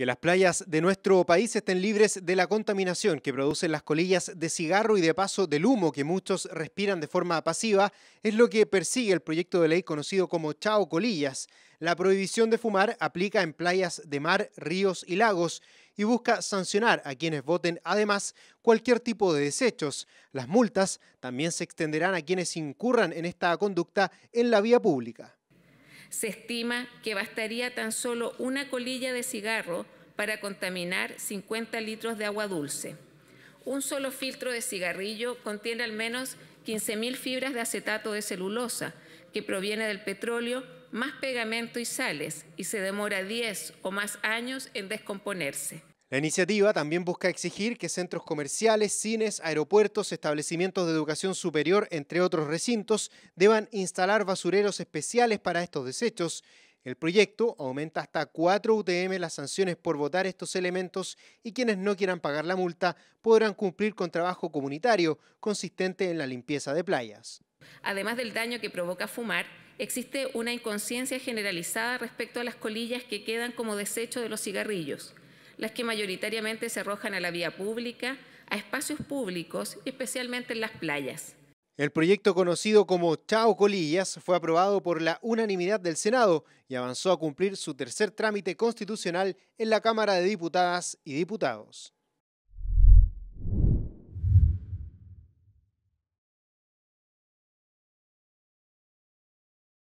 que las playas de nuestro país estén libres de la contaminación que producen las colillas de cigarro y de paso del humo que muchos respiran de forma pasiva es lo que persigue el proyecto de ley conocido como Chao Colillas. La prohibición de fumar aplica en playas de mar, ríos y lagos y busca sancionar a quienes voten además cualquier tipo de desechos. Las multas también se extenderán a quienes incurran en esta conducta en la vía pública. Se estima que bastaría tan solo una colilla de cigarro para contaminar 50 litros de agua dulce. Un solo filtro de cigarrillo contiene al menos 15.000 fibras de acetato de celulosa, que proviene del petróleo, más pegamento y sales, y se demora 10 o más años en descomponerse. La iniciativa también busca exigir que centros comerciales, cines, aeropuertos, establecimientos de educación superior, entre otros recintos, deban instalar basureros especiales para estos desechos. El proyecto aumenta hasta 4 UTM las sanciones por votar estos elementos y quienes no quieran pagar la multa podrán cumplir con trabajo comunitario consistente en la limpieza de playas. Además del daño que provoca fumar, existe una inconsciencia generalizada respecto a las colillas que quedan como desecho de los cigarrillos las que mayoritariamente se arrojan a la vía pública, a espacios públicos especialmente en las playas. El proyecto conocido como Chao Colillas fue aprobado por la unanimidad del Senado y avanzó a cumplir su tercer trámite constitucional en la Cámara de Diputadas y Diputados.